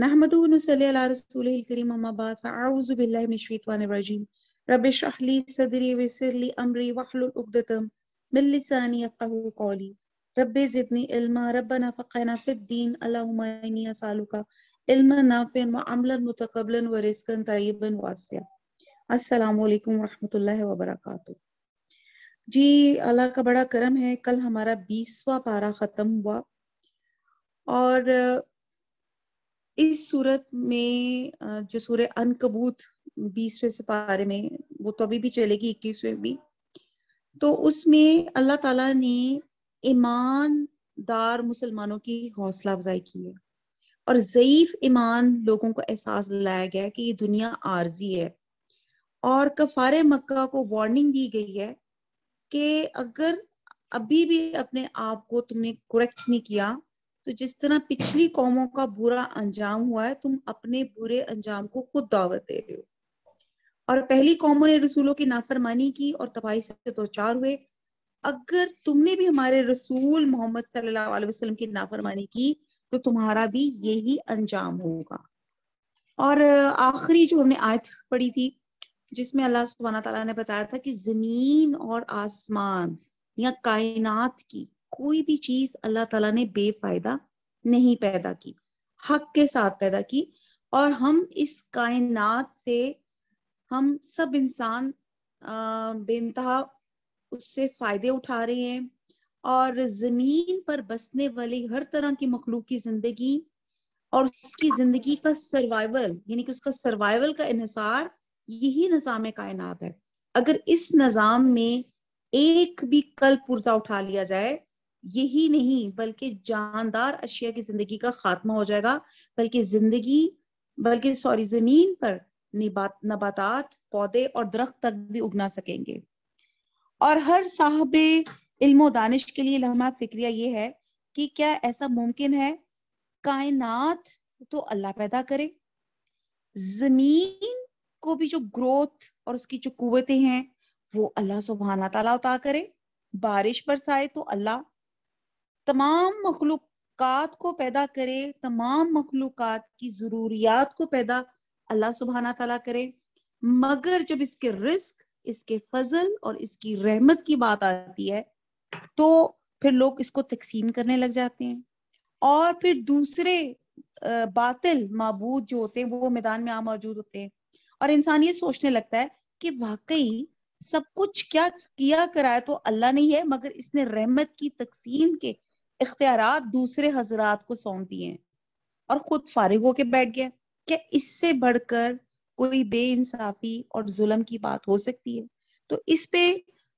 نحمده ونصلي على رسوله الكريم أما بعد فأعوذ بالله من الشيطان الرجيم رب اشرح لي صدري ويسر لي أمري واحلل عقدة من لساني يفقه قولي رب زدني علما ربنا فقنا في الدين اللهم إني أسألك علما نافعا وعملا متقبلا ورزقا طيبا واسعا السلام عليكم ورحمۃ اللہ وبرکاتہ جی اللہ کا بڑا کرم ہے کل ہمارا بیسواں پارہ ختم ہوا اور इस सूरत में जो सूर्य अनकबूत बीसवें से पारे में वो तो अभी भी चलेगी इक्कीसवें भी तो उसमें अल्लाह ताला ने ईमानदार मुसलमानों की हौसला अफजाई की है और ज़यीफ ईमान लोगों को एहसास दिलाया गया कि ये दुनिया आर्जी है और कफारे मक्का को वार्निंग दी गई है कि अगर अभी भी अपने आप को तुमने करेक्ट नहीं किया तो जिस तरह पिछली कौमों का बुरा अंजाम हुआ है तुम अपने बुरे अंजाम को खुद दावत दे रहे हो और पहली कौमों ने रसूलों की नाफरमानी की और तबाही से दो चार हुए अगर तुमने भी हमारे रसूल मोहम्मद सल्लल्लाहु अलैहि वसल्लम की नाफरमानी की तो तुम्हारा भी यही अंजाम होगा और आखिरी जो हमने आयत पढ़ी थी जिसमें अल्लाह सुबहाना तला ने बताया था कि जमीन और आसमान या कायनात की कोई भी चीज अल्लाह ताला ने बेफायदा नहीं पैदा की हक के साथ पैदा की और हम इस कायनात से हम सब इंसान बेनतहा उससे फायदे उठा रहे हैं और जमीन पर बसने वाली हर तरह की मखलूक की जिंदगी और उसकी जिंदगी का सर्वाइवल यानी कि उसका सर्वाइवल का इनसार यही निज़ाम कायनात है अगर इस निज़ाम में एक भी कल पुर्जा उठा लिया जाए यही नहीं बल्कि जानदार अशिया की जिंदगी का खात्मा हो जाएगा बल्कि जिंदगी बल्कि सॉरी जमीन पर निबात नबातात पौधे और दरख्त तक भी उगना सकेंगे और हर साहब इल्म दानिश के लिए लम्हा फिक्रिया ये है कि क्या ऐसा मुमकिन है कायनात तो अल्लाह पैदा करे जमीन को भी जो ग्रोथ और उसकी जो कुतें हैं वो अल्लाह सुबहाना तला उतार करे बारिश बरसाए तो अल्लाह तमाम मखलूक को पैदा करे तमाम मखलूक की ज़रूरियात को पैदा अल्लाह सुबहाना तला करे मगर जब इसके रिस्क इसके फजल और इसकी रहमत की बात आती है तो फिर लोग इसको तकसीम करने लग जाते हैं और फिर दूसरे बातिल मबूद जो होते हैं वो मैदान में आ मौजूद होते हैं और इंसान ये सोचने लगता है कि वाकई सब कुछ क्या किया कराया तो अल्लाह नहीं है मगर इसने रहमत की तकसीम के इख्तियार दूसरे हजरात को सौंप दिए और खुद फारिग होके बैठ गया क्या इससे बढ़कर कोई बे इंसाफी और जुल्म की बात हो सकती है तो इस पे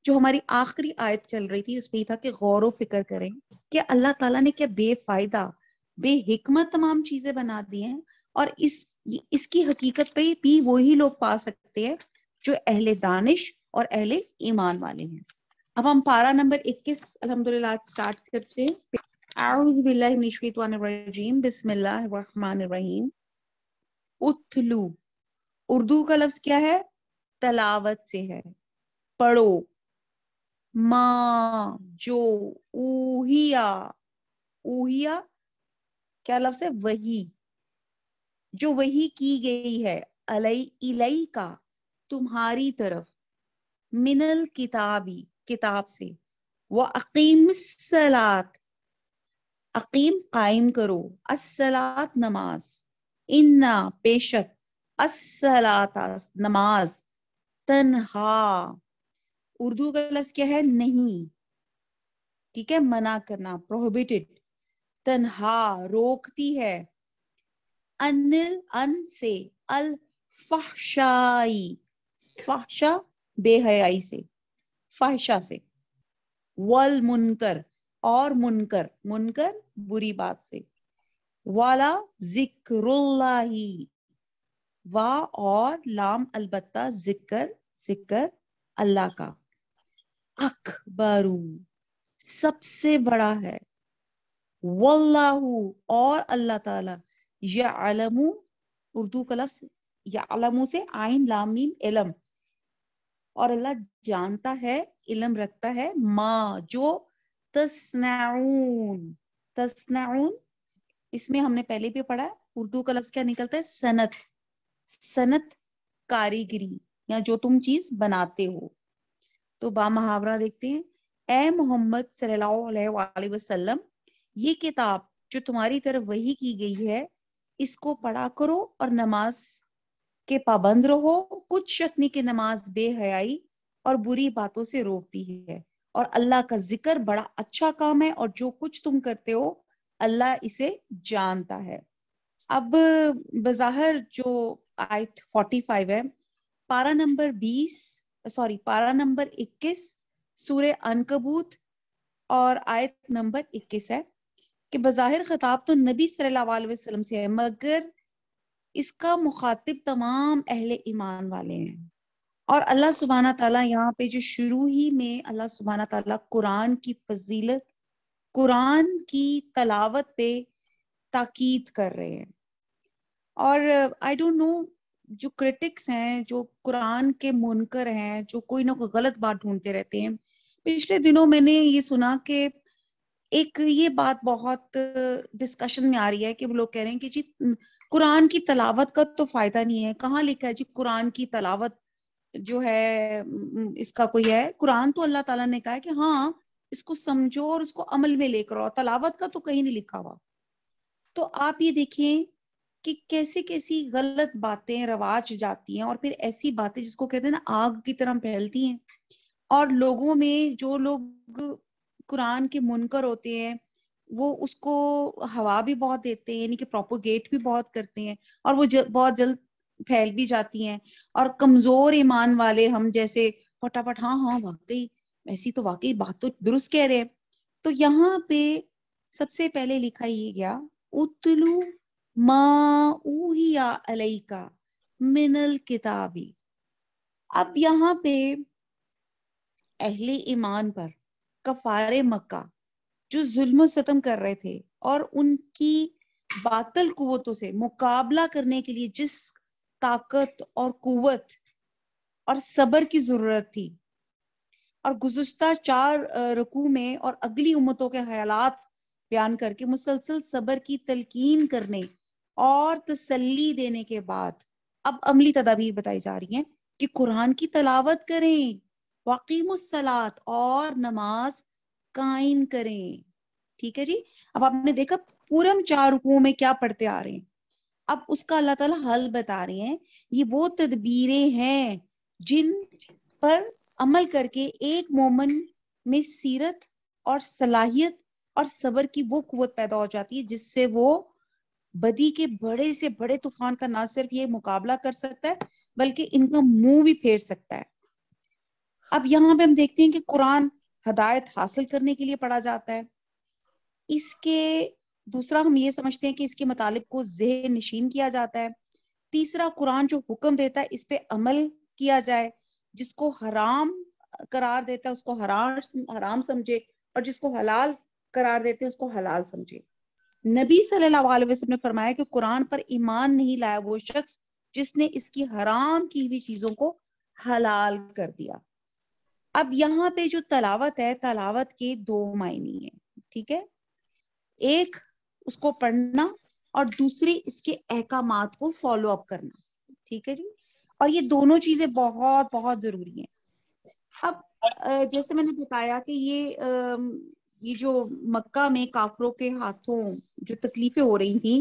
जो हमारी आखिरी आयत चल रही थी उस पर था कि गौर व फिक्र करें कि अल्लाह ताला ने क्या बेफायदा बेहिकमत तमाम चीजें बना दी हैं और इस इसकी हकीकत पे भी वही लोग पा सकते हैं जो अहले दानिश और अहले ईमान वाले हैं अब हम पारा नंबर इक्कीस अलहमदुल्ला स्टार्ट करते हैं बिस्मिल्लाहिर्रहमानिर्रहीम उथलू उर्दू का लफ्ज क्या है तलावत से है पढ़ो माँ जो ऊहिया ऊहिया क्या लफ्ज है वही जो वही की गई है अलई इलई का तुम्हारी तरफ मिनल किताबी किताब से वह अकीम सलात अकीम कायम करो असलात नमाज इन्ना बेशक असलात नमाज तनहा उर्दू का लफ्ज क्या है नहीं ठीक है मना करना प्रोहिबिटेड तनहा रोकती है अनिल अन से अल फहशाई फहशा बेहयाई से फाहिशा से वल मुनकर और मुनकर मुनकर बुरी बात से वाला जिक्रुल्लाही वा और लाम अलबत्ता जिक्र जिक्र अल्लाह का अकबरू सबसे बड़ा है वल्लाहु और अल्लाह ताला या उर्दू का लफ्ज या से आइन लामीन इलम और अल्लाह जानता है इलम रखता है माँ जो तस्नाउन तस्नाउन इसमें हमने पहले भी पढ़ा है उर्दू का लफ्ज क्या निकलता है सनत सनत कारीगरी या जो तुम चीज बनाते हो तो बा मुहावरा देखते हैं ए मोहम्मद सल्लल्लाहु वसल्लम ये किताब जो तुम्हारी तरफ वही की गई है इसको पढ़ा करो और नमाज के पाबंद रहो कुछ शक्नी की नमाज बेहयाई और बुरी बातों से रोकती है और अल्लाह का जिक्र बड़ा अच्छा काम है और जो कुछ तुम करते हो अल्लाह इसे जानता है अब बजाहर जो आयत 45 है पारा नंबर 20 सॉरी पारा नंबर 21 सूर्य अनकबूत और आयत नंबर 21 है कि बज़ाहिर खिताब तो नबी सल्लल्लाहु अलैहि वसल्लम से है मगर इसका मुखातिब तमाम अहले ईमान वाले हैं और अल्लाह सुबहाना तला यहाँ पे जो शुरू ही में अल्लाह सुबहाना तला कुरान की फजीलत कुरान की तलावत पे ताकीद कर रहे हैं और आई डोंट नो जो क्रिटिक्स हैं जो कुरान के मुनकर हैं जो कोई ना कोई गलत बात ढूंढते रहते हैं पिछले दिनों मैंने ये सुना कि एक ये बात बहुत डिस्कशन में आ रही है कि वो लोग कह रहे हैं कि जी कुरान की तलावत का तो फायदा नहीं है कहाँ लिखा है जी कुरान की तलावत जो है इसका कोई है कुरान तो अल्लाह ताला ने कहा है कि हाँ इसको समझो और उसको अमल में लेकर आओ तलावत का तो कहीं नहीं लिखा हुआ तो आप ये देखें कि कैसे कैसी गलत बातें रवाज जाती हैं और फिर ऐसी बातें जिसको कहते हैं ना आग की तरह फैलती हैं और लोगों में जो लोग कुरान के मुनकर होते हैं वो उसको हवा भी बहुत देते हैं यानी कि प्रोपोगेट भी बहुत करते हैं और वो जल, बहुत जल्द फैल भी जाती हैं और कमजोर ईमान वाले हम जैसे फटाफट हाँ हाँ वाकई वैसी तो वाकई बात तो दुरुस्त कह रहे हैं तो यहाँ पे सबसे पहले लिखा ये गया उतलू अलई का मिनल किताबी अब यहाँ पे अहले ईमान पर कफारे मक्का जो जुल्म सतम कर रहे थे और उनकी बातल कुतों से मुकाबला करने के लिए जिस ताकत और कुत और सबर की जरूरत थी और गुजश्ता चार रकू में और अगली उम्मतों के ख्याल बयान करके मुसलसल सबर की तलकीन करने और तसल्ली देने के बाद अब अमली तदाबीर बताई जा रही है कि कुरान की तलावत करें सलात और नमाज कायन करें ठीक है जी अब आपने देखा पूरम चार रुकुओं में क्या पढ़ते आ रहे हैं अब उसका अल्लाह ताला हल बता रहे हैं ये वो तदबीरें हैं जिन पर अमल करके एक मोमन में सीरत और सलाहियत और सबर की वो कुत पैदा हो जाती है जिससे वो बदी के बड़े से बड़े तूफान का ना सिर्फ ये मुकाबला कर सकता है बल्कि इनका मुंह भी फेर सकता है अब यहाँ पे हम देखते हैं कि कुरान हदायत हासिल करने के लिए पढ़ा जाता है इसके दूसरा हम ये समझते हैं कि इसके मतलब को जेह नशीन किया जाता है तीसरा कुरान जो हुक्म देता है इस पे अमल किया जाए जिसको हराम करार देता है उसको हराम हराम समझे और जिसको हलाल करार देते हैं उसको हलाल समझे नबी सल्लल्लाहु अलैहि वसल्लम ने फरमाया कि कुरान पर ईमान नहीं लाया वो शख्स जिसने इसकी हराम की हुई चीजों को हलाल कर दिया अब यहाँ पे जो तलावत है तलावत के दो मायने हैं ठीक है एक उसको पढ़ना और दूसरी इसके अहकाम को फॉलो अप करना ठीक है जी और ये दोनों चीजें बहुत बहुत जरूरी हैं अब जैसे मैंने बताया कि ये ये जो मक्का में काफरों के हाथों जो तकलीफें हो रही थी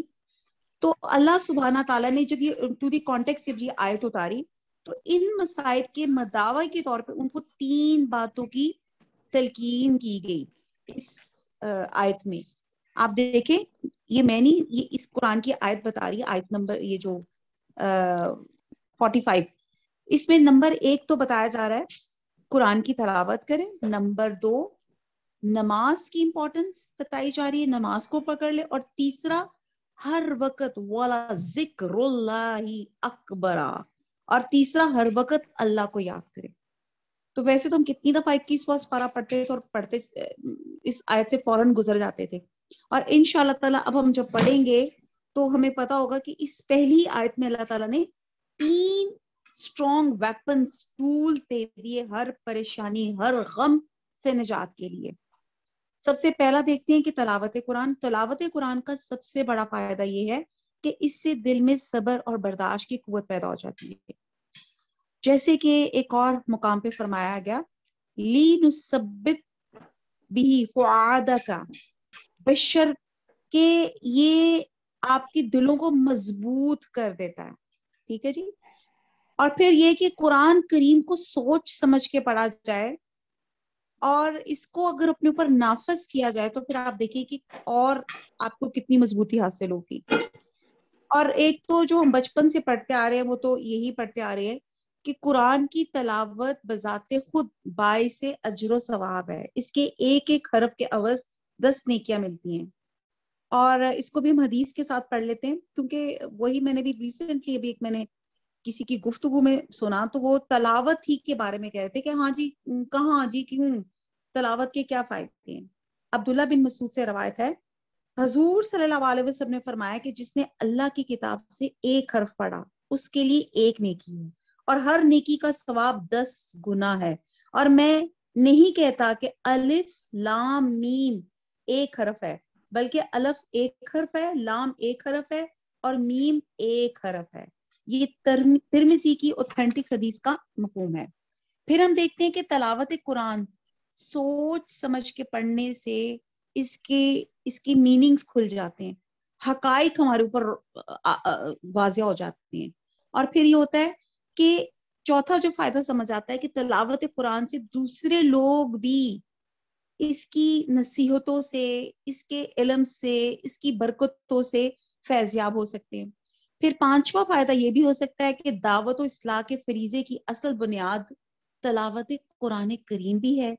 तो अल्लाह सुबहाना ताला ने जब ये टू दी कॉन्टेक्ट जब ये आयत उतारी तो इन मसाइल के मदावा के तौर पे उनको तीन बातों की तलकीन की गई इस आयत में आप देखें ये मैंने ये इस कुरान की आयत बता रही है आयत नंबर ये जो फोर्टी फाइव इसमें नंबर एक तो बताया जा रहा है कुरान की तलावत करें नंबर दो नमाज की इंपॉर्टेंस बताई जा रही है नमाज को पकड़ ले और तीसरा हर वक्त वाला जिक्र अकबरा और तीसरा हर वक्त अल्लाह को याद करें तो वैसे तो हम कितनी दफा इक्कीस वर्ष पारा पढ़ते थे और पढ़ते इस आयत से फौरन गुजर जाते थे और इन ताला अब हम जब पढ़ेंगे तो हमें पता होगा कि इस पहली आयत में अल्लाह ताला ने तीन स्ट्रॉन्ग वेपन टूल्स दे दिए हर परेशानी हर गम से निजात के लिए सबसे पहला देखते हैं कि तलावत कुरान तलावत कुरान का सबसे बड़ा फायदा ये है कि इससे दिल में सबर और बर्दाश्त की कुत पैदा हो जाती है जैसे कि एक और मुकाम पे फरमाया गया लीन सबित भी फुआदा का बशर के ये आपके दिलों को मजबूत कर देता है ठीक है जी और फिर ये कि कुरान करीम को सोच समझ के पढ़ा जाए और इसको अगर अपने ऊपर नाफज किया जाए तो फिर आप देखिए कि और आपको कितनी मजबूती हासिल होगी और एक तो जो हम बचपन से पढ़ते आ रहे हैं वो तो यही पढ़ते आ रहे हैं कि कुरान की तलावत बजाते खुद बाय से अजर सवाब है इसके एक एक हरफ के अवज दस नेकियां मिलती हैं और इसको भी हम हदीस के साथ पढ़ लेते हैं क्योंकि वही मैंने भी रिसेंटली अभी एक मैंने किसी की गुफ्तगु में सुना तो वो तलावत ही के बारे में कह रहे थे कि हाँ जी कहाँ हाँ जी क्यों तलावत के क्या फायदे हैं अब्दुल्ला बिन मसूद से रवायत है हजूर सल्लाम ने फरमाया कि जिसने अल्लाह की किताब से एक हर्फ पढ़ा उसके लिए एक नेकी है और हर नेकी का स्वाब दस गुना है और मैं नहीं कहता कि अलिफ लाम मीम एक हरफ है बल्कि अलफ एक हरफ है लाम एक हरफ है और मीम एक हरफ है ये तिरमिजी की ऑथेंटिक हदीस का मफहम है फिर हम देखते हैं कि तलावत कुरान सोच समझ के पढ़ने से इसके इसकी मीनिंग्स खुल जाते हैं हकाइक हमारे ऊपर वाजिया हो जाते हैं और फिर ये होता है कि चौथा जो फायदा समझ आता है कि तलावत कुरान से दूसरे लोग भी इसकी नसीहतों से इसके इलम से इसकी बरकतों से फैजयाब हो सकते हैं फिर पांचवा फायदा ये भी हो सकता है कि दावत और इसलाह के फरीजे की असल बुनियाद तलावत कुरान करीम भी है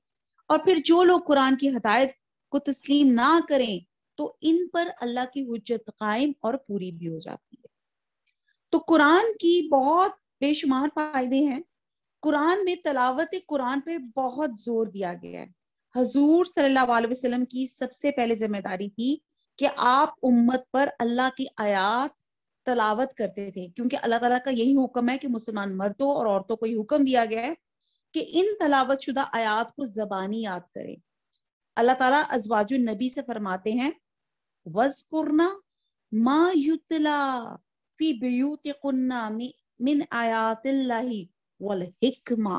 और फिर जो लोग कुरान की हदायत को तस्लीम ना करें तो इन पर अल्लाह की हजत कायम और पूरी भी हो जाती है तो कुरान की बहुत बेशुमार फायदे हैं कुरान में तलावत कुरान पे बहुत जोर दिया गया है हजूर सल्लल्लाहु अलैहि वसल्लम की सबसे पहले जिम्मेदारी थी कि आप उम्मत पर अल्लाह की आयात तलावत करते थे क्योंकि अल्लाह ताला का यही हुक्म है कि मुसलमान मर्दों और औरतों को ये हुक्म दिया गया है कि इन तलावत शुदा आयात को जबानी याद करें अल्लाह ताला अजवाज नबी से फरमाते हैं वजकुरना मा युतला फी कुन्ना मिन आयातिल्लाही वल हिकमा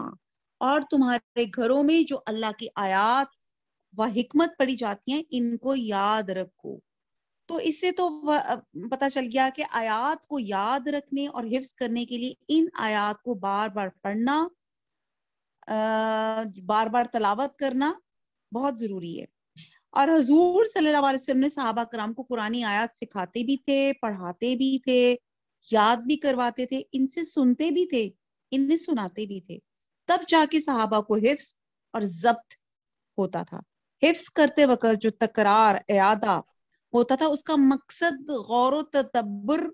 और तुम्हारे घरों में जो अल्लाह की आयात व हिकमत पड़ी जाती हैं इनको याद रखो तो इससे तो पता चल गया कि आयात को याद रखने और हिफ्स करने के लिए इन आयात को बार बार पढ़ना आ, बार बार तलावत करना बहुत ज़रूरी है और हजूर सल्लल्लाहु अलैहि वसल्लम ने साहबा कराम को कुरानी आयत सिखाते भी थे पढ़ाते भी थे याद भी करवाते थे इनसे सुनते भी थे इनसे सुनाते भी थे तब जाके साहबा को हिफ्स और जब्त होता था हिफ्स करते वक्त जो तकरार अदा होता था उसका मकसद गौर तदब्बर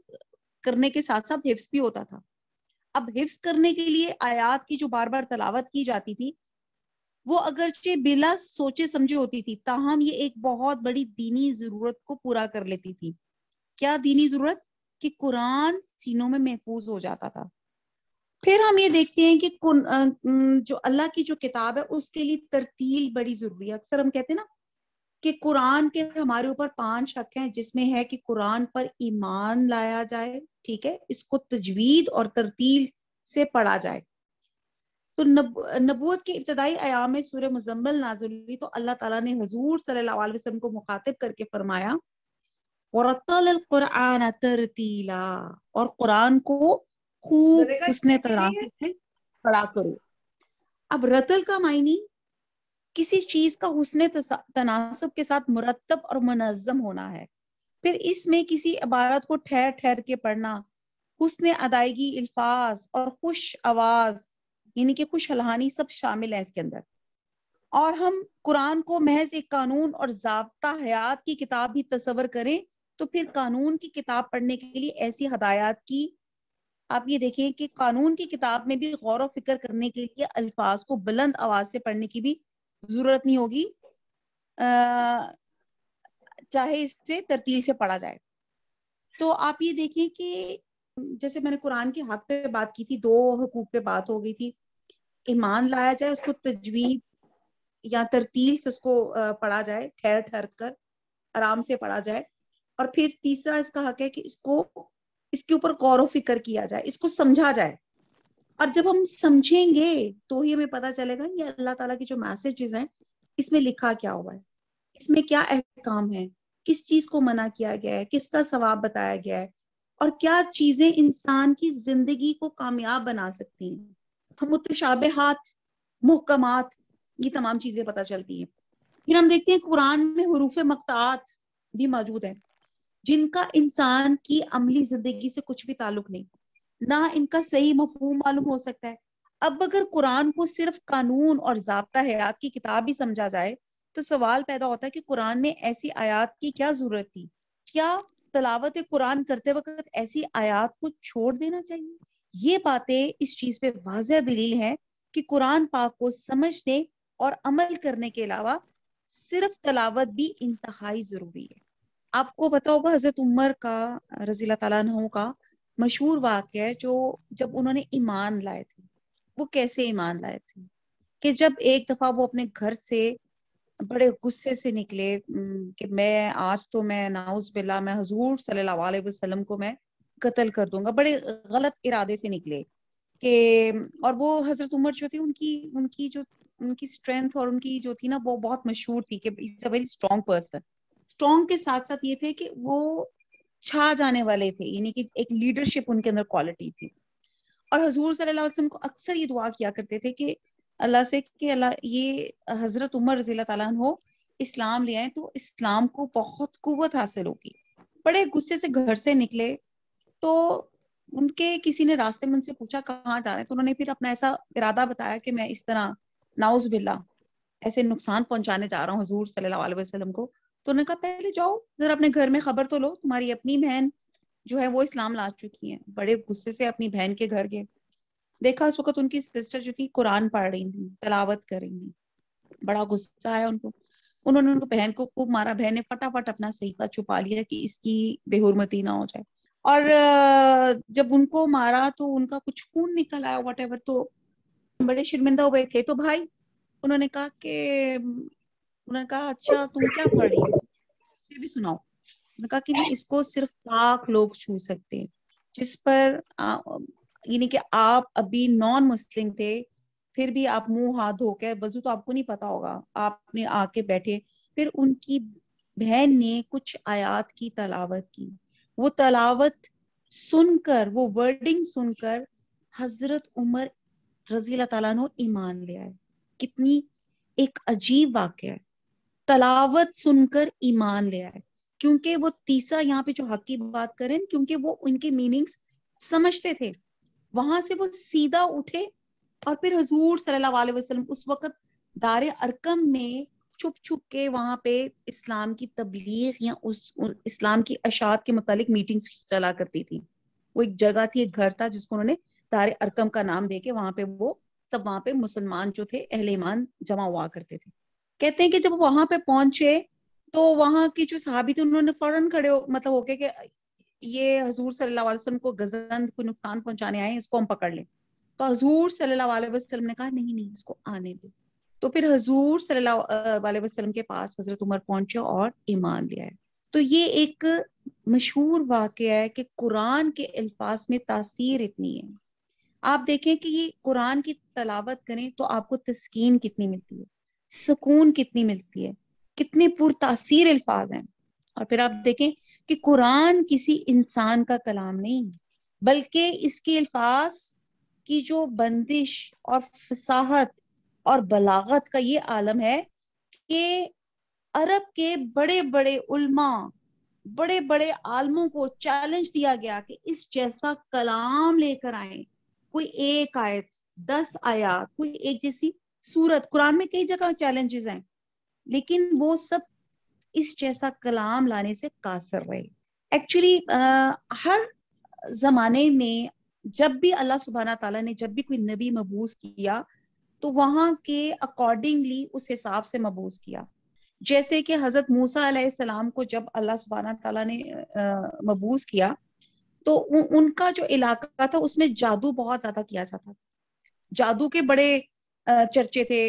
करने के साथ साथ हिफ्स भी होता था अब हिफ्स करने के लिए आयात की जो बार बार तलावत की जाती थी वो अगरचे बिला सोचे समझे होती थी ताहम ये एक बहुत बड़ी दीनी जरूरत को पूरा कर लेती थी क्या दीनी जरूरत कि कुरान सीनों में महफूज हो जाता था फिर हम ये देखते हैं कि जो अल्लाह की जो किताब है उसके लिए तरतील बड़ी जरूरी है अक्सर हम कहते हैं ना कि कुरान के हमारे ऊपर पांच हक हैं जिसमें है कि कुरान पर ईमान लाया जाए ठीक है इसको तजवीद और तरतील से पढ़ा जाए तो नब, नबूत के इब्तदाई आयाम में सूर्य मुजम्मल नाजुली तो अल्लाह ताला ने हजूर सल्लल्लाहु अलैहि वसल्लम को मुखातिब करके फरमाया तरतीला और कुरान को खूब उसने तरह से खड़ा करो अब रतल का मायने किसी चीज का हुसन तनासब के साथ मुरतब और मुनजम होना है फिर इसमें किसी इबारत को ठहर ठहर के पढ़ना हुसन अदायगी अल्फाज और खुश आवाज यानी कि खुशहलानी सब शामिल है इसके अंदर और हम कुरान को महज एक कानून और जबता हयात की किताब भी तस्वर करें तो फिर कानून की किताब पढ़ने के लिए ऐसी हदायत की आप ये देखें कि कानून की किताब में भी गौर व फिक्र करने के लिए अल्फाज को बुलंद आवाज से पढ़ने की भी जरूरत नहीं होगी अः चाहे इससे तरतील से पढ़ा जाए तो आप ये देखें कि जैसे मैंने कुरान के हक पे बात की थी दो हकूक पे बात हो गई थी ईमान लाया जाए उसको तजवीज या तरतील से उसको पढ़ा जाए ठहर ठहर कर आराम से पढ़ा जाए और फिर तीसरा इसका हक है कि इसको इसके ऊपर गौर फिक्र किया जाए इसको समझा जाए और जब हम समझेंगे तो ही हमें पता चलेगा ये अल्लाह ताला के जो मैसेजेस हैं इसमें लिखा क्या हुआ है इसमें क्या अहकाम है किस चीज को मना किया गया है किसका सवाब बताया गया है और क्या चीजें इंसान की जिंदगी को कामयाब बना सकती हैं हम मुतशाबहत मुहकमात ये तमाम चीजें पता चलती हैं फिर हम देखते हैं कुरान में हरूफ मकतात भी मौजूद है जिनका इंसान की अमली जिंदगी से कुछ भी ताल्लुक नहीं ना इनका सही मफहूम मालूम हो सकता है अब अगर कुरान को सिर्फ कानून और जबता हयात की किताब ही समझा जाए तो सवाल पैदा होता है कि कुरान में ऐसी आयात की क्या जरूरत थी क्या तलावत कुरान करते वक्त ऐसी आयात को छोड़ देना चाहिए ये बातें इस चीज पे वाज दलील है कि कुरान पाक को समझने और अमल करने के अलावा सिर्फ तलावत भी इंतहाई जरूरी है आपको पता होगा हजरत उमर का रजी तु का मशहूर वाक्य है जो जब उन्होंने ईमान लाए थे वो कैसे ईमान लाए थे कि जब एक दफा वो अपने घर से बड़े गुस्से से निकले कि मैं आज तो मैं नाउज बिल्ला मैं हजूर सल्लल्लाहु को मैं कत्ल कर दूंगा बड़े गलत इरादे से निकले के और वो हजरत उमर जो थी उनकी उनकी जो उनकी स्ट्रेंथ और उनकी जो थी ना वो बहुत मशहूर थी कि is a very strong person strong के साथ साथ ये थे कि वो छा जाने वाले थे यानी कि एक लीडरशिप उनके अंदर क्वालिटी थी और हजूर सल्लल्लाहु वसल्लम को अक्सर ये दुआ किया करते थे कि अल्लाह से कि अल्लाह ये हजरत उमर रजील हो इस्लाम ले आए तो इस्लाम को बहुत कुत हासिल होगी बड़े गुस्से से घर से निकले तो उनके किसी ने रास्ते में उनसे पूछा कहाँ जा रहे हैं तो उन्होंने फिर अपना ऐसा इरादा बताया कि मैं इस तरह नाउज बिल्ला ऐसे नुकसान पहुंचाने जा रहा हूँ हजूर सल्लल्लाहु अलैहि वसल्लम को तो उन्होंने कहा पहले जाओ जरा अपने घर में खबर तो लो तुम्हारी अपनी बहन जो है वो इस्लाम ला चुकी है बड़े गुस्से से अपनी बहन के घर गए देखा उस वक्त उनकी सिस्टर जो थी कुरान पढ़ रही थी तलावत कर रही थी बड़ा गुस्सा आया उनको उन्होंने उनको बहन को खूब मारा बहन ने फटाफट अपना सहीफा छुपा लिया कि इसकी बेहरमती ना हो जाए और जब उनको मारा तो उनका कुछ खून निकल आया वट एवर तो बड़े शर्मिंदा हुए थे तो भाई उन्होंने कहा कि उन्होंने कहा अच्छा तुम क्या पढ़ रही हो भी सुनाओ उन्होंने कहा कि नहीं इसको सिर्फ पाक लोग छू सकते हैं जिस पर यानी कि आप अभी नॉन मुस्लिम थे फिर भी आप मुंह हाथ धो के वजू तो आपको नहीं पता होगा आपने आके बैठे फिर उनकी बहन ने कुछ आयात की तलावत की वो तलावत सुनकर वो वर्डिंग सुनकर हजरत उमर रजीला तला ईमान ले आए कितनी एक अजीब वाक्य है तलावत सुनकर ईमान ले आए क्योंकि वो तीसरा यहाँ पे जो हक की बात करें क्योंकि वो उनके मीनिंग्स समझते थे वहां से वो सीधा उठे और फिर हजूर सल्लाम उस वक्त दार अरकम में छुप छुप के वहां पे इस्लाम की तबलीग या उस इस्लाम की अशात के मुतालिक मीटिंग्स चला करती थी वो एक जगह थी एक घर था जिसको उन्होंने दार अरकम का नाम दे के वहां पे वो सब वहां पे मुसलमान जो थे अहले ईमान जमा हुआ करते थे कहते हैं कि जब वहां पे पहुंचे तो वहां के जो साहबी थे उन्होंने फौरन खड़े हो मतलब होके कि ये हजूर सल्लल्लाहु अलैहि वसल्लम को गजन को नुकसान पहुंचाने आए इसको हम पकड़ लें तो हजूर सल्लल्लाहु अलैहि वसल्लम ने कहा नहीं नहीं इसको आने दो तो फिर हजूर सल्लल्लाहु वसल्लम के पास हजरत उमर पहुंचे और ईमान लिया है तो ये एक मशहूर वाक़ है कि कुरान के अल्फाज में तासीर इतनी है आप देखें कि ये कुरान की तलावत करें तो आपको तस्कीन कितनी मिलती है सुकून कितनी मिलती है कितने पुरतासीर अल्फाज हैं और फिर आप देखें कि कुरान किसी इंसान का कलाम नहीं बल्कि इसके अल्फाज की जो बंदिश और फसाहत और बलागत का ये आलम है कि अरब के बड़े बड़े उल्मा बड़े बड़े आलमों को चैलेंज दिया गया कि इस जैसा कलाम लेकर आए कोई एक आयत दस आयात कोई एक जैसी सूरत कुरान में कई जगह चैलेंजेस हैं लेकिन वो सब इस जैसा कलाम लाने से कासर रहे एक्चुअली हर जमाने में जब भी अल्लाह सुबहाना तला ने जब भी कोई नबी मबूस किया तो वहां के अकॉर्डिंगली उस हिसाब से मबूस किया जैसे कि हजरत मूसा सलाम को जब अल्लाह सुबहाना तला ने मबूस किया तो उ, उनका जो इलाका था उसमें जादू बहुत ज्यादा किया जाता था जादू के बड़े चर्चे थे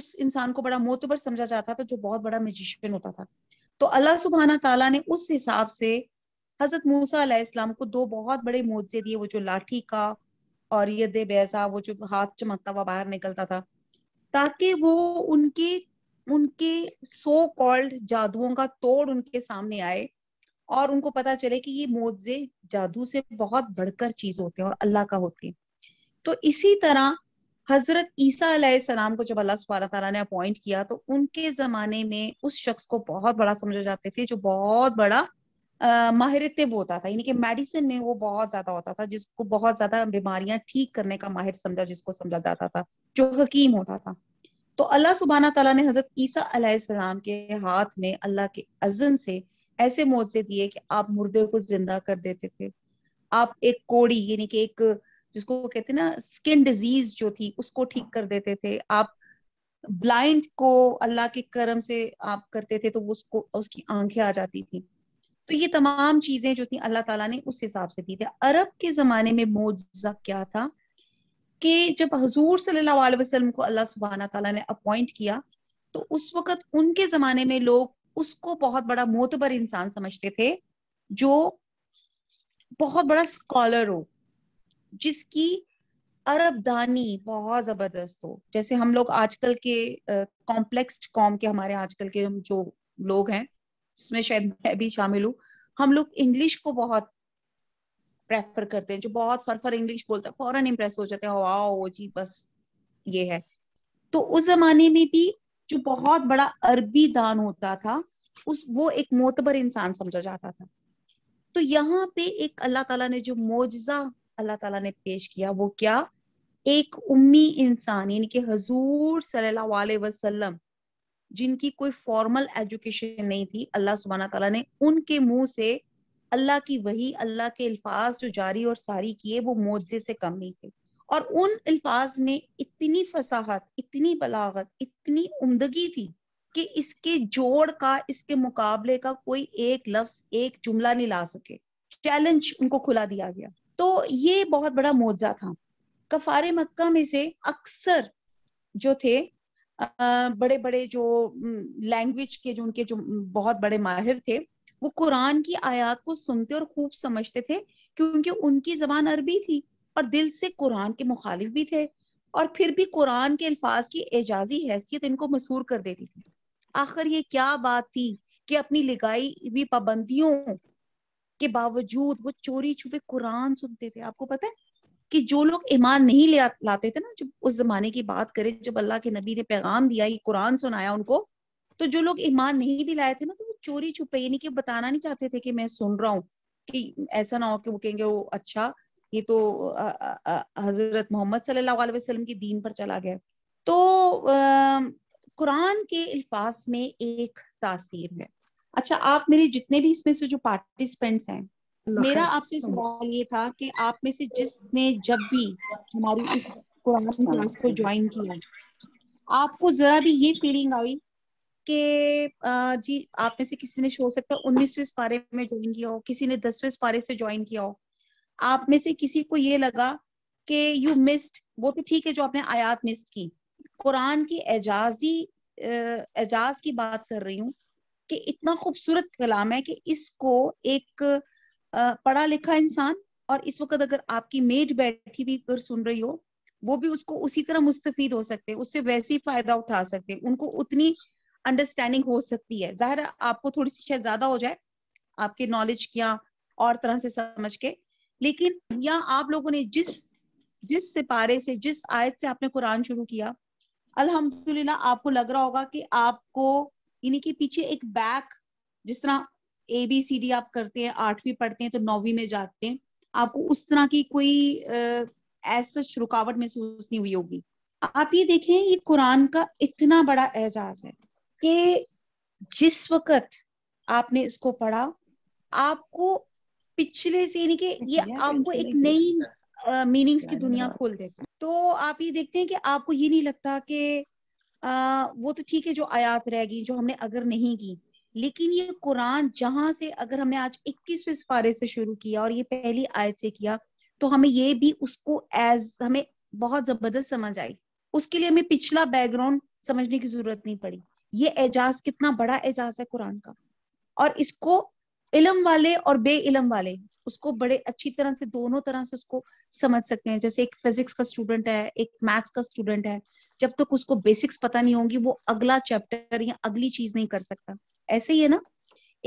उस इंसान को बड़ा मोतबर समझा जाता था जो बहुत बड़ा मेजिशियन होता था तो अल्लाह सुबहाना तला ने उस हिसाब से हजरत मूसा इस्लाम को दो बहुत बड़े मोजे दिए वो जो लाठी का और ये दे बैसा वो जो हाथ चमकता हुआ बाहर निकलता था ताकि वो उनके उनके सो कॉल्ड जादुओं का तोड़ उनके सामने आए और उनको पता चले कि ये मोजे जादू से बहुत बढ़कर चीज होते हैं और अल्लाह का होते हैं तो इसी तरह हजरत ईसा सलाम को जब अल्लाह सुबह तला ने अपॉइंट किया तो उनके जमाने में उस शख्स को बहुत बड़ा समझा जाते थे जो बहुत बड़ा माहिरते वो होता था यानी कि मेडिसिन में वो बहुत ज्यादा होता था जिसको बहुत ज्यादा बीमारियां ठीक करने का माहिर समझा जिसको समझा जाता था जो हकीम होता था तो अल्लाह सुबहाना तला ने हजरत ईसा अलैहिस्सलाम के हाथ में अल्लाह के अजन से ऐसे मोजे दिए कि आप मुर्दे को जिंदा कर देते थे आप एक कोड़ी यानी कि एक जिसको कहते ना स्किन डिजीज जो थी उसको ठीक कर देते थे आप ब्लाइंड को अल्लाह के करम से आप करते थे तो उसको उसकी आंखें आ जाती थी तो ये तमाम चीजें जो थी अल्लाह ताला ने उस हिसाब से दी थी अरब के जमाने में मोजा क्या था कि जब हजूर सल्लल्लाहु अलैहि वसल्लम को अल्लाह सुबहाना ताला ने अपॉइंट किया तो उस वक्त उनके जमाने में लोग उसको बहुत बड़ा मोतबर इंसान समझते थे जो बहुत बड़ा स्कॉलर हो जिसकी अरब दानी बहुत जबरदस्त हो जैसे हम लोग आजकल के कॉम्प्लेक्स कॉम के हमारे आजकल के जो लोग हैं जिसमें शायद मैं भी शामिल हूँ हम लोग इंग्लिश को बहुत प्रेफर करते हैं जो बहुत फर फर इंग्लिश बोलता है फॉरन इम्प्रेस हो जाते हैं वाओ जी बस ये है तो उस जमाने में भी जो बहुत बड़ा अरबी दान होता था उस वो एक मोतबर इंसान समझा जाता था तो यहाँ पे एक अल्लाह ताला ने जो मोजा अल्लाह ताला ने पेश किया वो क्या एक उम्मी इंसान यानी कि हजूर सल्लल्लाहु अलैहि वसल्लम जिनकी कोई फॉर्मल एजुकेशन नहीं थी अल्लाह सुबहाना तला ने उनके मुंह से अल्लाह की वही अल्लाह के अल्फाज जो जारी और सारी किए वो मोजे से कम नहीं थे और उन अल्फाज में इतनी फसाहत इतनी बलागत इतनी उमदगी थी कि इसके जोड़ का इसके मुकाबले का कोई एक लफ्ज एक जुमला नहीं ला सके चैलेंज उनको खुला दिया गया तो ये बहुत बड़ा मोजा था कफारे मक्का में से अक्सर जो थे बड़े बड़े जो लैंग्वेज के जो उनके जो बहुत बड़े माहिर थे वो कुरान की आयात को सुनते और खूब समझते थे क्योंकि उनकी जबान अरबी थी और दिल से कुरान के मुखालिफ भी थे और फिर भी कुरान के अल्फाज की एजाजी हैसियत इनको मसूर कर देती थी आखिर ये क्या बात थी कि अपनी लगाई हुई पाबंदियों के बावजूद वो चोरी छुपे कुरान सुनते थे आपको पता है कि जो लोग ईमान नहीं ले लाते थे ना जब उस जमाने की बात करें जब अल्लाह के नबी ने पैगाम दिया ये कुरान सुनाया उनको तो जो लोग ईमान नहीं भी लाए थे ना तो वो चोरी छुपे यानी कि बताना नहीं चाहते थे कि मैं सुन रहा हूँ कि ऐसा ना हो कि वो कहेंगे वो अच्छा ये तो हजरत मोहम्मद सल्लल्लाहु के वसल्लम की दीन पर चला गया तो कुरान के अल्फाज में एक तासीर है अच्छा आप मेरे जितने भी इसमें से जो पार्टिसिपेंट्स हैं मेरा आपसे तो सवाल ये था कि आप में से जिसने जब भी हमारी इस कुरान क्लास को ज्वाइन किया आपको जरा भी ये फीलिंग आई कि जी आप में से किसी ने शो सकता उन्नीसवें पारे में ज्वाइन किया हो किसी ने दसवें पारे से ज्वाइन किया हो आप में से किसी को ये लगा कि यू मिस्ड वो तो ठीक है जो आपने आयात मिस की कुरान की एजाजी एजाज की बात कर रही हूँ कि इतना खूबसूरत कलाम है कि इसको एक पढ़ा लिखा इंसान और इस वक्त अगर आपकी मेड बैठी भी अगर सुन रही हो वो भी उसको उसी तरह मुस्तफीद हो सकते हैं उससे वैसे ही फायदा उठा सकते हैं उनको उतनी अंडरस्टैंडिंग हो सकती है जाहिर आपको थोड़ी सी शायद ज्यादा हो जाए आपके नॉलेज क्या और तरह से समझ के लेकिन या आप लोगों ने जिस जिस सिपारे से जिस आयत से आपने कुरान शुरू किया अल्हम्दुलिल्लाह आपको लग रहा होगा कि आपको इन्हीं के पीछे एक बैक जिस तरह ए बी सी डी आप करते हैं आठवीं पढ़ते हैं तो नौवीं में जाते हैं आपको उस तरह की कोई ऐसा रुकावट महसूस नहीं हुई होगी आप ये देखें ये कुरान का इतना बड़ा एजाज है कि जिस वक्त आपने इसको पढ़ा आपको पिछले से यानी कि ये आपको एक नई मीनिंग्स की दुनिया खोल दे तो आप ये देखते हैं कि आपको ये नहीं लगता कि वो तो ठीक है जो आयात रहेगी जो हमने अगर नहीं की लेकिन ये कुरान जहां से अगर हमने आज इक्कीसवें सिपारे से शुरू किया और ये पहली आयत से किया तो हमें ये भी उसको एज हमें बहुत जबरदस्त समझ आई उसके लिए हमें पिछला बैकग्राउंड समझने की जरूरत नहीं पड़ी ये एजाज कितना बड़ा एजाज है कुरान का और इसको इलम वाले और बे इलम वाले उसको बड़े अच्छी तरह से दोनों तरह से उसको समझ सकते हैं जैसे एक फिजिक्स का स्टूडेंट है एक मैथ्स का स्टूडेंट है जब तक तो उसको बेसिक्स पता नहीं होंगी वो अगला चैप्टर या अगली चीज नहीं कर सकता ऐसे ही है ना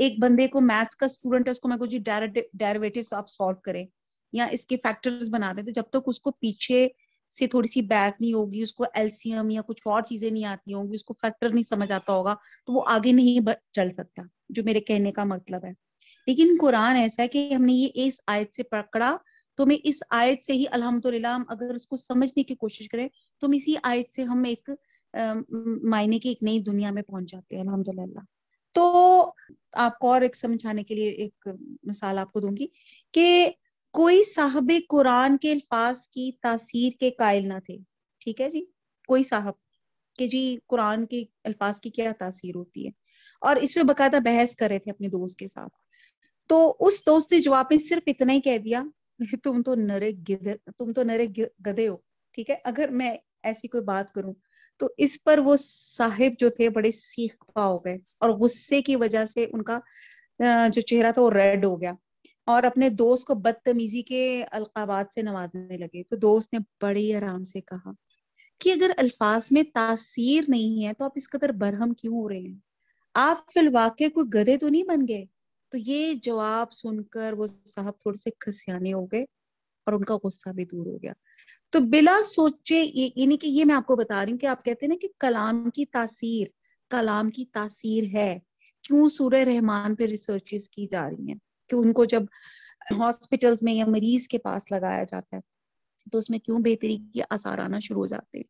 एक बंदे को मैथ्स का स्टूडेंट है उसको मैं कुछ डेरिवेटिव्स आप सॉल्व करें या इसके फैक्टर्स बना दें तो जब तक उसको पीछे से थोड़ी सी बैक नहीं होगी उसको एलसीएम या कुछ और चीजें नहीं आती होंगी उसको फैक्टर नहीं समझ आता होगा तो वो आगे नहीं चल सकता जो मेरे कहने का मतलब है लेकिन कुरान ऐसा है कि हमने ये इस आयत से पकड़ा तो हमें इस आयत से ही अल्हम्दुलिल्लाह हम अगर उसको समझने की कोशिश करें तो हम इसी आयत से हम एक मायने की एक नई दुनिया में पहुंच जाते हैं अलहमदुल्ला तो आपको और एक समझाने के लिए एक मिसाल आपको दूंगी कि कोई साहब कुरान के अल्फाज की तासीर के कायल ना थे ठीक है जी कोई साहब के जी कुरान के अल्फाज की क्या तासीर होती है और इसमें बकायदा बहस कर रहे थे अपने दोस्त के साथ तो उस दोस्त ने जवाब में सिर्फ इतना ही कह दिया तुम तो नरे गिदे तुम तो नरे गधे हो ठीक है अगर मैं ऐसी कोई बात करूं तो इस पर वो साहिब जो थे बड़े सीख पा हो गए और गुस्से की वजह से उनका जो चेहरा था वो रेड हो गया और अपने दोस्त को बदतमीजी के अलकाबात से नवाजने लगे तो दोस्त ने बड़े आराम से कहा कि अगर अल्फाज में तासीर नहीं है तो आप इस कदर बरहम क्यों हो रहे हैं आप फिल वाक्य कोई गधे तो नहीं बन गए तो ये जवाब सुनकर वो साहब थोड़े से खसियाने हो गए और उनका गुस्सा भी दूर हो गया तो बिला सोचे यानी कि ये मैं आपको बता रही हूँ कि आप कहते हैं ना कि कलाम की तासीर कलाम की तासीर है क्यों सूर रहमान पे रिसर्चेस की जा रही हैं कि उनको जब हॉस्पिटल्स में या मरीज के पास लगाया जाता है तो उसमें क्यों बेहतरी के आसार आना शुरू हो जाते हैं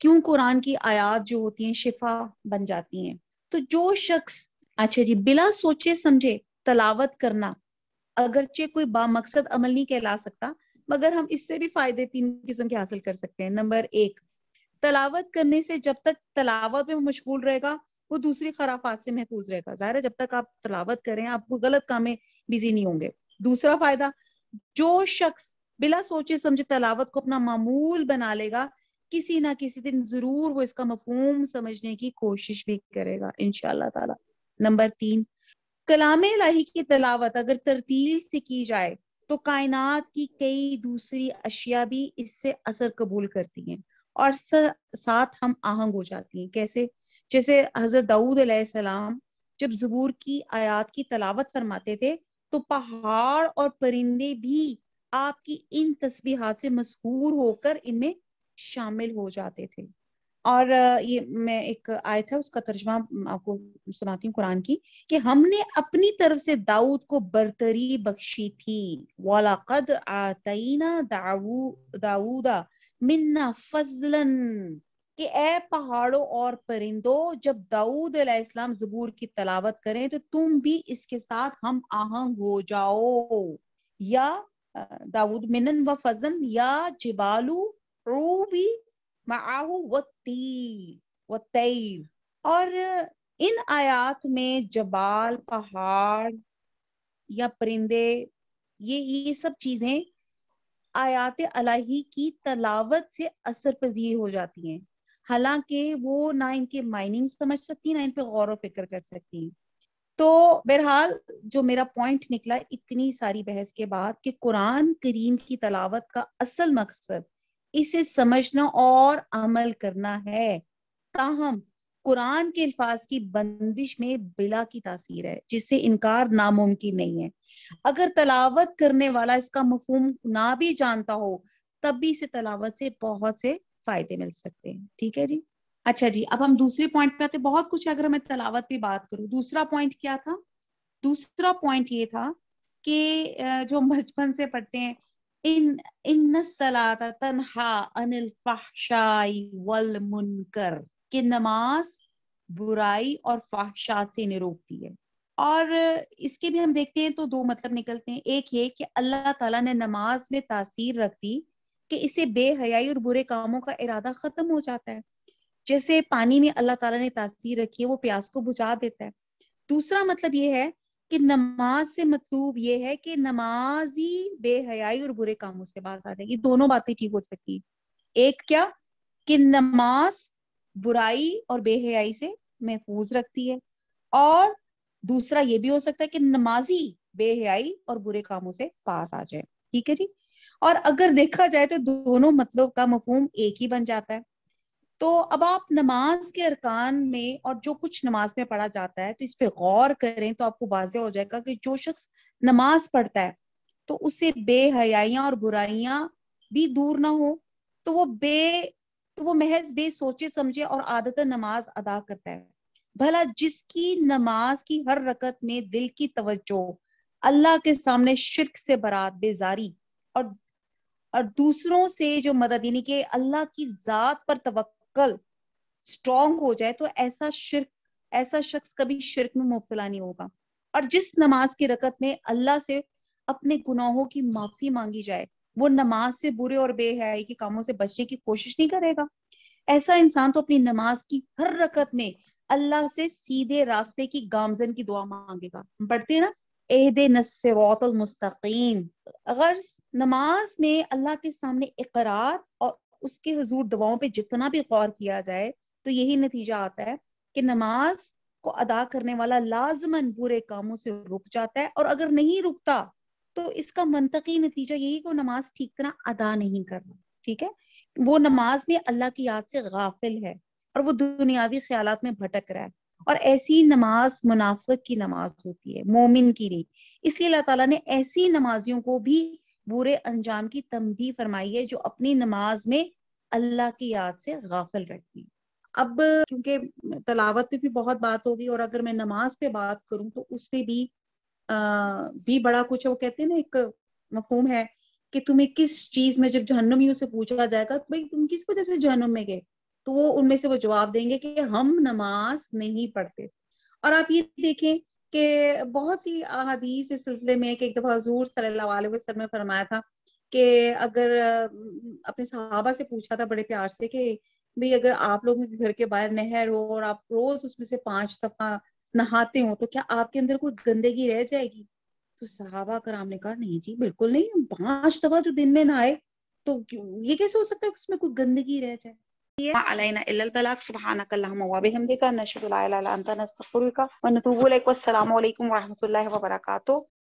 क्यों कुरान की आयात जो होती हैं शिफा बन जाती हैं तो जो शख्स अच्छा जी बिला सोचे समझे तलावत करना अगरचे कोई मकसद अमल नहीं कहला सकता मगर हम इससे भी फायदे तीन किस्म के हासिल कर सकते हैं नंबर एक तलावत करने से जब तक तलावत में मशगूल रहेगा वो दूसरी खराफात से महफूज रहेगा जाहिर है जब तक आप तलावत करें आप गलत काम में बिजी नहीं होंगे दूसरा फायदा जो शख्स बिला सोचे समझे तलावत को अपना मामूल बना लेगा किसी ना किसी दिन जरूर वो इसका मफहूम समझने की कोशिश भी करेगा इनशाला ताला नंबर तीन कलाम लाही की तलावत अगर तरतील से की जाए तो कायनात की कई दूसरी अशिया भी इससे असर कबूल करती हैं और साथ हम आहंग हो जाती हैं कैसे जैसे हजरत दाऊद सलाम जब जबूर की आयात की तलावत फरमाते थे तो पहाड़ और परिंदे भी आपकी इन तस्बीहात से मशहूर होकर इनमें शामिल हो जाते थे और ये मैं एक आयत है उसका तर्जमा आपको सुनाती हूँ कुरान की कि हमने अपनी तरफ से दाऊद को बरतरी बख्शी थी कद आतना दाऊ दाऊदा मिन्ना फजलन कि ए पहाड़ों और परिंदों जब दाऊद इस्लाम जबूर की तलावत करें तो तुम भी इसके साथ हम आहंग हो जाओ या दाऊद मिनन व फजन या जिबालू रूबी माहू व ती व और इन आयात में जबाल पहाड़ या परिंदे ये ये सब चीजें आयात अलाही की तलावत से असर पजीर हो जाती हैं हालांकि वो ना इनके माइनिंग समझ सकती ना इन पे गौर फिक्र कर सकती तो बहरहाल जो मेरा पॉइंट निकला इतनी सारी बहस के बाद कि कुरान करीम की तलावत का असल मकसद इसे समझना और अमल करना है ताहम कुरान के अल्फाज की बंदिश में बिला की तासीर है जिससे इनकार नामुमकिन नहीं है अगर तलावत करने वाला इसका मफहम ना भी जानता हो तब भी इसे तलावत से बहुत से फायदे मिल सकते हैं ठीक है जी अच्छा जी अब हम दूसरे पॉइंट पे आते हैं बहुत कुछ अगर मैं तलावत पे बात करूं दूसरा पॉइंट क्या था दूसरा पॉइंट ये था कि जो हम बचपन से पढ़ते हैं मुनकर कि नमाज बुराई और फाहशा से निरोकती है और इसके भी हम देखते हैं तो दो मतलब निकलते हैं एक ये कि अल्लाह ताला ने नमाज में तासीर रख दी कि इसे बेहयाई और बुरे कामों का इरादा खत्म हो जाता है जैसे पानी में अल्लाह ताला ने तासीर रखी है वो प्यास को बुझा देता है दूसरा मतलब ये है कि नमाज से मतलूब ये है कि नमाज ही बेहयाई और बुरे कामों से बाज आ जाएगी दोनों बातें ठीक हो सकती एक क्या कि नमाज बुराई और बेहयाई से महफूज रखती है और दूसरा ये भी हो सकता है कि नमाजी बेहयाई और बुरे कामों से पास आ जाए ठीक है जी और अगर देखा जाए तो दोनों मतलब का मफहम एक ही बन जाता है तो अब आप नमाज के अरकान में और जो कुछ नमाज में पढ़ा जाता है तो इस पर गौर करें तो आपको वाजह हो जाएगा कि जो शख्स नमाज पढ़ता है तो उससे बेहयाइयाँ और बुराइयां भी दूर ना हो तो वो बे तो वो महज बे सोचे समझे और आदत नमाज अदा करता है भला जिसकी नमाज की हर रकत में दिल की तवज्जो अल्लाह के सामने शिरक से बरात बेजारी और और दूसरों से जो मदद यानी कि अल्लाह की जात पर तवक् अक्ल स्ट्रॉन्ग हो जाए तो ऐसा शिरक ऐसा शख्स कभी शिरक में मुबतला नहीं होगा और जिस नमाज की रकत में अल्लाह से अपने गुनाहों की माफी मांगी जाए वो नमाज से बुरे और बेहयाई के कामों से बचने की कोशिश नहीं करेगा ऐसा इंसान तो अपनी नमाज की हर रकत में अल्लाह से सीधे रास्ते की गामजन की दुआ मांगेगा पढ़ते हैं ना एहदे नसरौतल मुस्तकीम अगर नमाज में अल्लाह के सामने इकरार और उसके हजूर दवाओं पे जितना भी गौर किया जाए तो यही नतीजा आता है कि नमाज को अदा करने वाला लाजमन बुरे कामों से रुक जाता है और अगर नहीं रुकता तो इसका मनतकी नतीजा यही को नमाज ठीक तरह अदा नहीं करना ठीक है वो नमाज में अल्लाह की याद से गाफिल है और वो दुनियावी ख्याल में भटक रहा है और ऐसी नमाज मुनाफिक की नमाज होती है मोमिन की नहीं इसलिए अल्लाह ताला ने ऐसी नमाजियों को भी बुरे अंजाम की तंबी फरमाई है जो अपनी नमाज में अल्लाह की याद से गाफिल रहती है अब क्योंकि तलावत पे भी बहुत बात होगी और अगर मैं नमाज पे बात करूं तो उसमें भी आ, भी बड़ा कुछ है वो कहते हैं ना एक मफहूम है कि तुम्हें किस चीज में जब ही से पूछा जाएगा तो भाई तुम किस वजह से जहनम में गए तो वो उनमें से वो जवाब देंगे कि हम नमाज नहीं पढ़ते और आप ये देखें कि बहुत सी अहादीस इस सिलसिले में कि एक दफा हजूर सल्लल्लाहु अलैहि वसल्लम ने फरमाया था कि अगर अपने सहाबा से पूछा था बड़े प्यार से कि भाई अगर आप लोगों के घर के बाहर नहर हो और आप रोज उसमें से पांच दफा नहाते हो तो क्या आपके अंदर कोई गंदगी रह जाएगी तो सहाबा कराम ने कहा नहीं जी बिल्कुल नहीं पांच दफा जो दिन में नहाए तो ये कैसे हो सकता है उसमें कोई गंदगी रह जाए ما علينا إلا البلاغ سبحانك اللهم وبحمدك نشهد لا إله إلا أنت نستغفرك ونتوب إليك والسلام عليكم ورحمة الله وبركاته